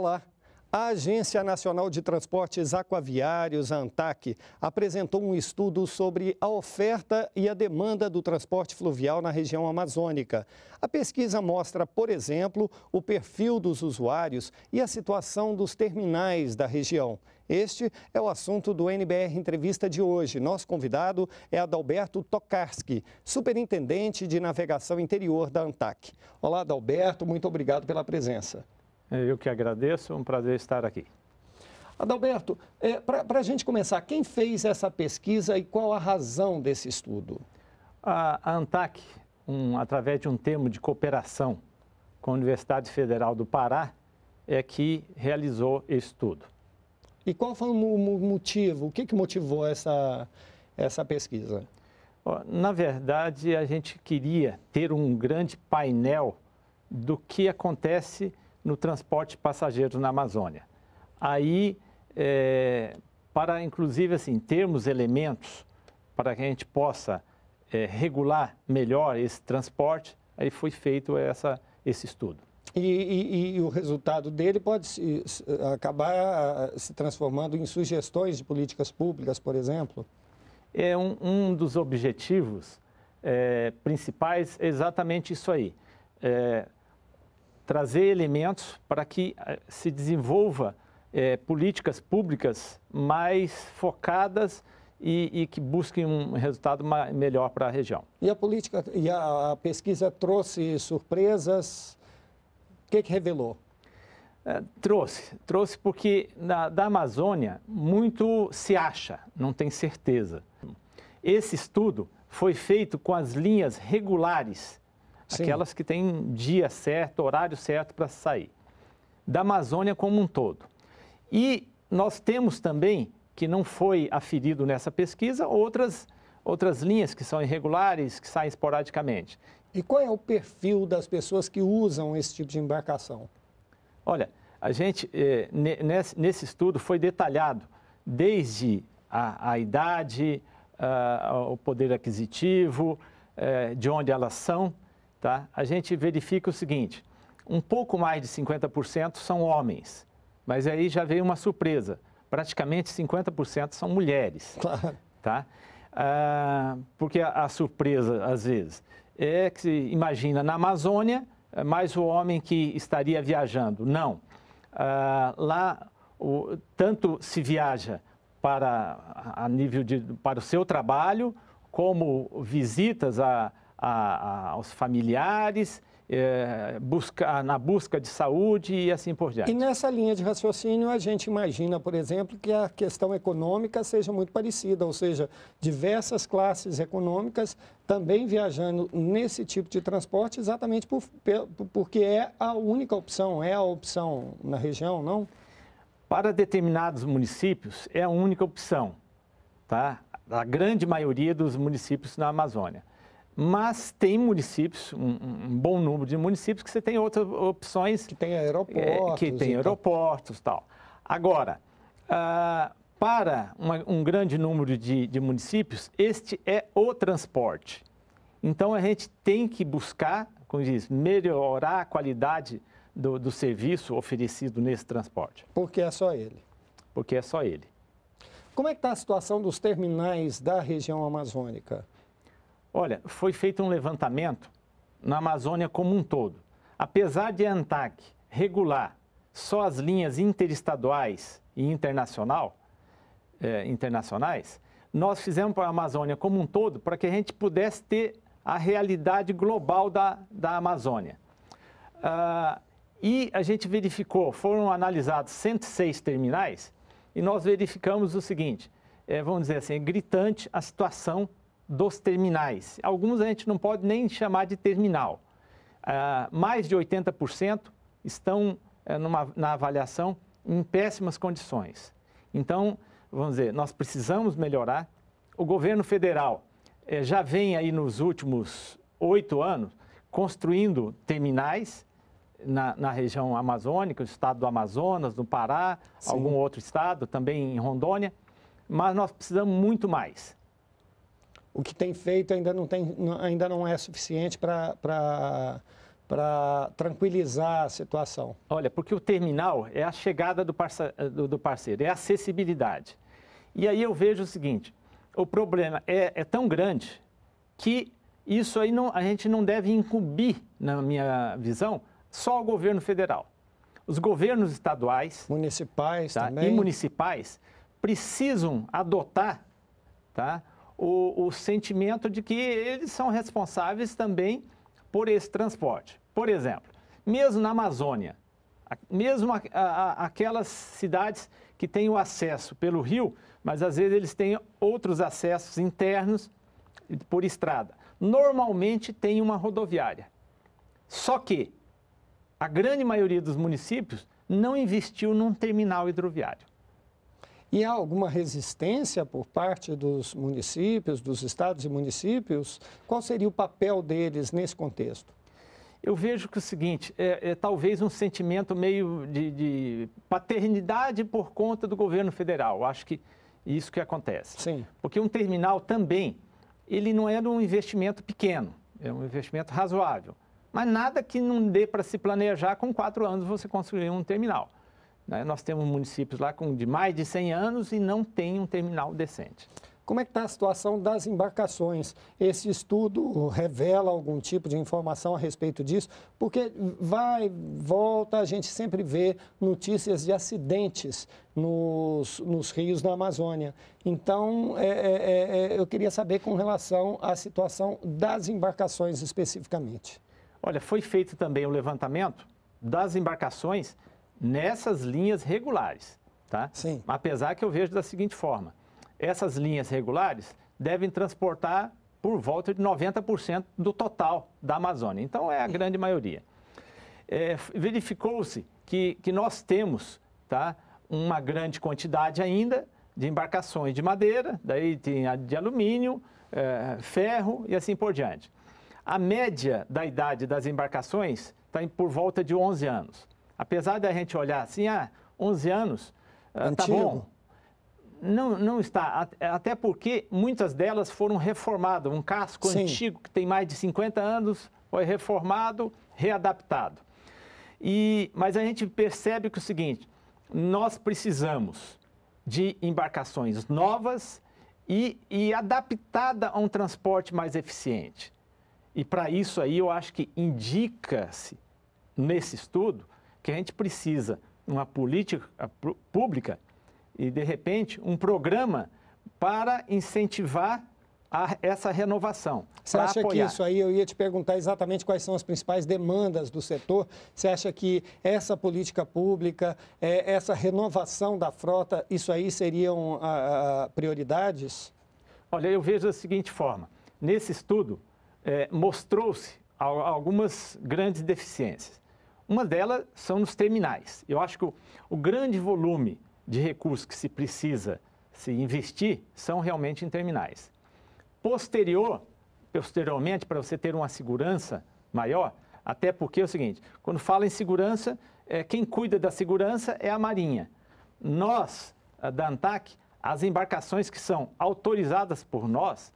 Olá. A Agência Nacional de Transportes Aquaviários, a ANTAC, apresentou um estudo sobre a oferta e a demanda do transporte fluvial na região amazônica. A pesquisa mostra, por exemplo, o perfil dos usuários e a situação dos terminais da região. Este é o assunto do NBR Entrevista de hoje. Nosso convidado é Adalberto Tokarski, superintendente de navegação interior da ANTAC. Olá, Adalberto, muito obrigado pela presença. É, eu que agradeço, é um prazer estar aqui. Adalberto, é, para a gente começar, quem fez essa pesquisa e qual a razão desse estudo? A, a ANTAC, um, através de um termo de cooperação com a Universidade Federal do Pará, é que realizou esse estudo. E qual foi o motivo? O que, que motivou essa, essa pesquisa? Na verdade, a gente queria ter um grande painel do que acontece no transporte de passageiros na Amazônia. Aí, é, para inclusive assim, termos elementos para que a gente possa é, regular melhor esse transporte, aí foi feito essa, esse estudo. E, e, e, o resultado dele pode se, acabar se transformando em sugestões de políticas públicas, por exemplo? É um, um dos objetivos é, principais é exatamente isso aí. É, trazer elementos para que eh, se desenvolva é, políticas públicas mais focadas e, e, que busquem um resultado melhor para a região. E a política e a, pesquisa trouxe surpresas? O que, que revelou? É, trouxe, trouxe porque na, da Amazônia muito se acha, não tem certeza. Esse estudo foi feito com as linhas regulares Sim. aquelas que têm dia certo, horário certo para sair, da Amazônia como um todo. E nós temos também, que não foi aferido nessa pesquisa, outras, outras linhas que são irregulares, que saem esporadicamente. E qual é o perfil das pessoas que usam esse tipo de embarcação? Olha, a gente, eh, nesse estudo, foi detalhado desde a, a idade, o poder aquisitivo, eh, de onde elas são, tá? a gente verifica o seguinte: um pouco mais de 50% são homens, mas aí já veio uma surpresa: praticamente 50% são mulheres. Claro. Tá? Ah, porque a, a surpresa, às vezes, é que se imagina na Amazônia é mais o homem que estaria viajando. Não. Ah, lá, o, tanto se viaja para, a nível de, para o seu trabalho, como visitas a, a, a, aos familiares, é, busca, na busca de saúde e assim por diante. E nessa linha de raciocínio, a gente imagina, por exemplo, que a questão econômica seja muito parecida, ou seja, diversas classes econômicas também viajando nesse tipo de transporte, exatamente por, porque é a única opção, é a opção na região, não? Para determinados municípios, é a única opção, tá? A grande maioria dos municípios na Amazônia. Mas tem municípios, um, um, bom número de municípios, que você tem outras opções. Que tem aeroportos. É, que tem aeroportos e tal. Agora, ah, para uma, um grande número de, de municípios, este é o transporte. Então, a gente tem que buscar, como diz, melhorar a qualidade do, do serviço oferecido nesse transporte. Porque é só ele. Porque é só ele. Como é que está a situação dos terminais da região amazônica? Olha, foi feito um levantamento na Amazônia como um todo. Apesar de a ANTAC regular só as linhas interestaduais e internacional, eh, internacionais, nós fizemos para a Amazônia como um todo para que a gente pudesse ter a realidade global da, da Amazônia. Ah, e a gente verificou, foram analisados 106 terminais e nós verificamos o seguinte, é, vamos dizer assim, é gritante a situação dos terminais. Alguns a gente não pode nem chamar de terminal. Ah, mais de 80% estão eh, numa, na avaliação em péssimas condições. Então, vamos dizer, nós precisamos melhorar. O governo federal eh, já vem aí nos últimos oito anos construindo terminais na, na, região amazônica, no estado do Amazonas, no Pará, Sim. algum outro estado, também em Rondônia, mas nós precisamos muito mais o que tem feito ainda não, tem, ainda não é suficiente para tranquilizar a situação. Olha, porque o terminal é a chegada do, parça, do, do parceiro, é a acessibilidade. E aí eu vejo o seguinte: o problema é, é tão grande que isso aí não, a gente não deve incumbir, na minha visão, só ao governo federal. Os governos estaduais, municipais tá, e municipais precisam adotar tá, o, o sentimento de que eles são responsáveis também por esse transporte. Por exemplo, mesmo na Amazônia, mesmo a, a, aquelas cidades que têm o acesso pelo rio, mas às vezes eles têm outros acessos internos por estrada. Normalmente tem uma rodoviária. Só que a grande maioria dos municípios não investiu num terminal hidroviário. E há alguma resistência por parte dos municípios, dos estados e municípios? Qual seria o papel deles nesse contexto? Eu vejo que o seguinte, é, é talvez um sentimento meio de, de, paternidade por conta do governo federal. Acho que isso que acontece. Sim. Porque um terminal também, ele não é um investimento pequeno, é um investimento razoável. Mas nada que não dê para se planejar com quatro anos você construir um terminal. Né? Nós temos municípios lá com de mais de 100 anos e não tem um terminal decente. Como é que está a situação das embarcações? Esse estudo revela algum tipo de informação a respeito disso? Porque vai, volta, a gente sempre vê notícias de acidentes nos, nos rios da Amazônia. Então, é, é, é, é eu queria saber com relação à situação das embarcações especificamente. Olha, foi feito também o um levantamento das embarcações nessas linhas regulares, tá? Sim. Apesar que eu vejo da seguinte forma, essas linhas regulares devem transportar por volta de 90% do total da Amazônia. Então, é a grande maioria. É, Verificou-se que, que nós temos tá, uma grande quantidade ainda de embarcações de madeira, daí tem a de alumínio, é, ferro e assim por diante. A média da idade das embarcações está por volta de 11 anos apesar da gente olhar assim, ah, 11 anos, ah, tá Antigo. tá bom. Não, não está, até porque muitas delas foram reformadas. Um casco Sim. antigo que tem mais de 50 anos foi reformado, readaptado. E, mas a gente percebe que é o seguinte, nós precisamos de embarcações novas e, e adaptada a um transporte mais eficiente. E para isso aí eu acho que indica-se nesse estudo que a gente precisa uma política pública e, de repente, um programa para incentivar a, essa renovação. Você acha apoiar. que isso aí, eu ia te perguntar exatamente quais são as principais demandas do setor. Você acha que essa política pública, é, essa renovação da frota, isso aí seriam ah, ah, prioridades? Olha, eu vejo da seguinte forma: nesse estudo, é, mostrou-se algumas grandes deficiências. Uma delas são nos terminais. Eu acho que o, o grande volume de recursos que se precisa se investir são realmente em terminais. Posterior, posteriormente, para você ter uma segurança maior, até porque é o seguinte, quando fala em segurança, é, quem cuida da segurança é a Marinha. Nós, da ANTAC, as embarcações que são autorizadas por nós,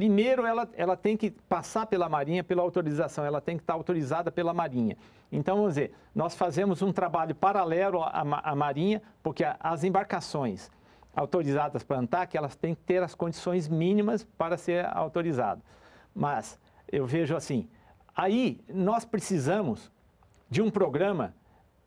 Primeiro, ela, ela tem que passar pela Marinha, pela autorização, ela tem que estar autorizada pela Marinha. Então, vamos dizer, nós fazemos um trabalho paralelo à, à Marinha, porque as embarcações autorizadas para ANTAC, elas têm que ter as condições mínimas para ser autorizada. Mas eu vejo assim, aí nós precisamos de um programa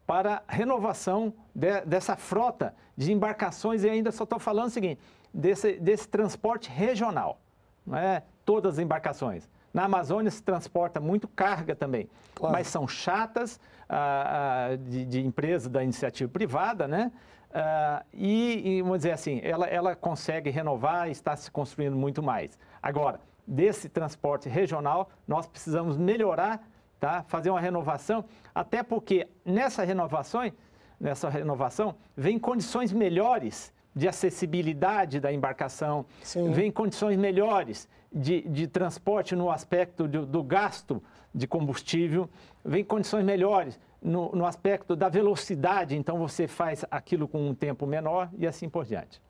para renovação de, dessa frota de embarcações, e ainda só estou falando o seguinte, desse, desse transporte regional não é todas as embarcações. Na Amazônia se transporta muito carga também, claro. mas são chatas ah, ah, de, de empresa da iniciativa privada, né? Ah, e, e, vamos dizer assim, ela, ela consegue renovar e está se construindo muito mais. Agora, desse transporte regional, nós precisamos melhorar, tá? fazer uma renovação, até porque nessa renovação, nessa renovação vem condições melhores de acessibilidade da embarcação, Sim. vem condições melhores de, de transporte no aspecto do, do gasto de combustível, vem condições melhores no, no, aspecto da velocidade, então você faz aquilo com um tempo menor e assim por diante.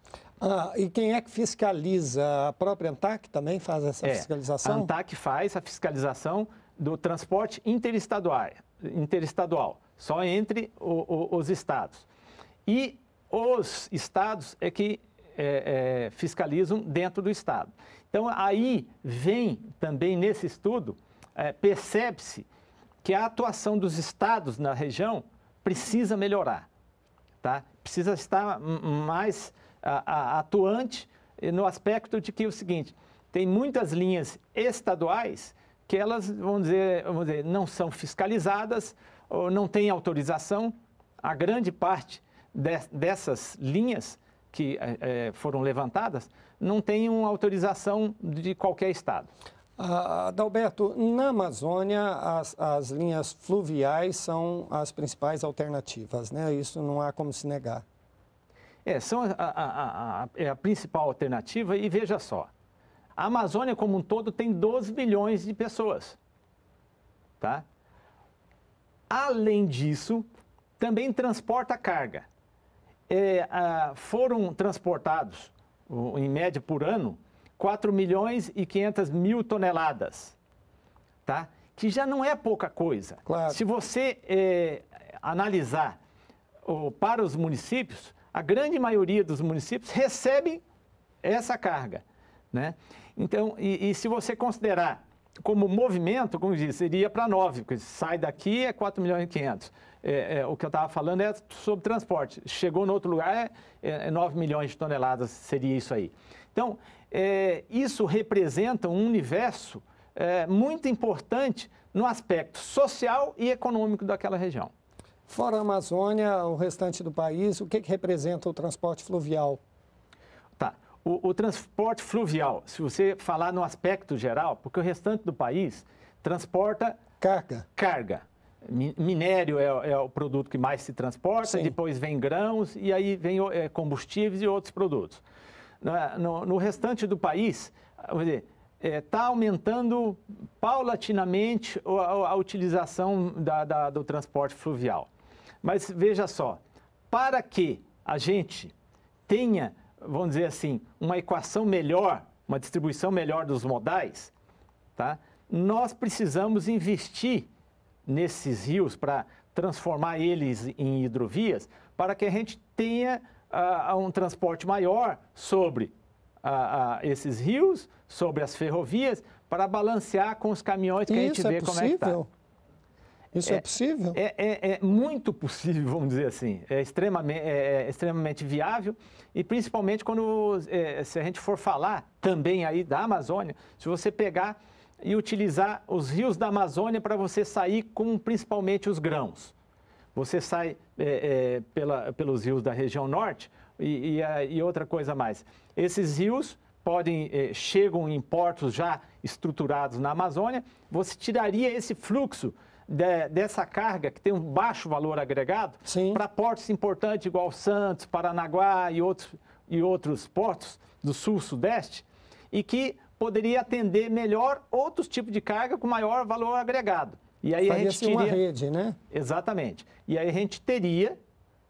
Ah, e quem é que fiscaliza? A própria ANTAC também faz essa é, fiscalização? A ANTAC faz a fiscalização do transporte interestadual, interestadual só entre o, o, os estados. E os estados é que é, é, fiscalizam dentro do estado. Então, aí vem também nesse estudo, é, percebe-se que a atuação dos estados na região precisa melhorar, tá? precisa estar mais a, a, atuante no aspecto de que é o seguinte, tem muitas linhas estaduais que elas, vão dizer, vamos dizer não são fiscalizadas, ou não têm autorização, a grande parte dessas linhas que eh, eh, foram levantadas não uma autorização de qualquer estado. Ah, Adalberto, na Amazônia as, as linhas fluviais são as principais alternativas, né? Isso não há como se negar. É, são a, a, a, a é principal alternativa e veja só, a Amazônia como um todo tem 12 milhões de pessoas, tá? Além disso, também transporta carga eh, foram transportados, em média por ano, 4 milhões e 500 mil toneladas, tá? que já não é pouca coisa. Claro. Se você é, analisar para os municípios, a grande maioria dos municípios recebe essa carga. Né? Então, e, e se você considerar como movimento, como diz, seria para 9, porque sai daqui é 4 milhões e 500 é, é, o que eu estava falando é sobre transporte. Chegou no outro lugar, é, é 9 milhões de toneladas seria isso aí. Então, é, isso representa um universo é, muito importante no aspecto social e econômico daquela região. Fora a Amazônia, o restante do país, o que, que representa o transporte fluvial? Tá. O, o transporte fluvial, se você falar no aspecto geral, porque o restante do país transporta carga. Carga. Minério é, é, o produto que mais se transporta, Sim. depois vem grãos e aí vem é, combustíveis e outros produtos. É? No, no restante do país, está é, tá aumentando paulatinamente a, a, a utilização da, da, do transporte fluvial. Mas veja só, para que a gente tenha, vamos dizer assim, uma equação melhor, uma distribuição melhor dos modais, tá? nós precisamos investir nesses rios para transformar eles em hidrovias, para que a gente tenha uh, um transporte maior sobre uh, uh, esses rios, sobre as ferrovias, para balancear com os caminhões que Isso a gente é vê é como é que está. Isso é, é possível? É, é, é, muito possível, vamos dizer assim. É extremamente, é, é, extremamente viável e principalmente quando, é, se a gente for falar também aí da Amazônia, se você pegar e utilizar os rios da Amazônia para você sair com principalmente os grãos. Você sai é, é, pela, pelos rios da região norte e, e, e, outra coisa mais. Esses rios podem é, chegam em portos já estruturados na Amazônia. Você tiraria esse fluxo de, dessa carga que tem um baixo valor agregado para portos importantes igual Santos, Paranaguá e outros e outros portos do sul-sudeste e que poderia atender melhor outros tipos de carga com maior valor agregado. E aí Faria a gente teria uma rede, né? Exatamente. E aí a gente teria,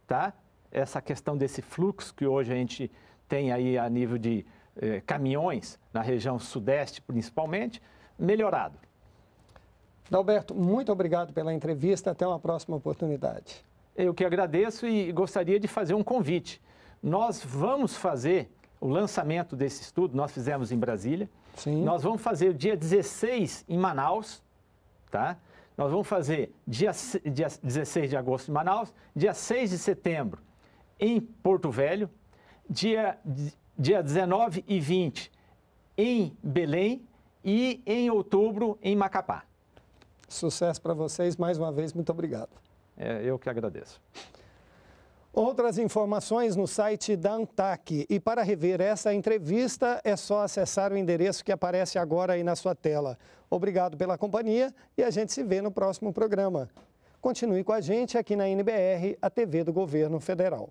tá? Essa questão desse fluxo que hoje a gente tem aí a nível de eh, caminhões na região sudeste, principalmente, melhorado. Dalberto, muito obrigado pela entrevista. Até uma próxima oportunidade. Eu que agradeço e gostaria de fazer um convite. Nós vamos fazer o lançamento desse estudo, nós fizemos em Brasília. Sim. Nós vamos fazer o dia 16 em Manaus, tá? Nós vamos fazer dia, dia 16 de agosto em Manaus, dia 6 de setembro em Porto Velho, dia, dia 19 e 20 em Belém e em outubro em Macapá. Sucesso para vocês mais uma vez, muito obrigado. É, eu que agradeço. Outras informações no site da ANTAC. E para rever essa entrevista, é só acessar o endereço que aparece agora aí na sua tela. Obrigado pela companhia e a gente se vê no próximo programa. Continue com a gente aqui na NBR, a TV do Governo Federal.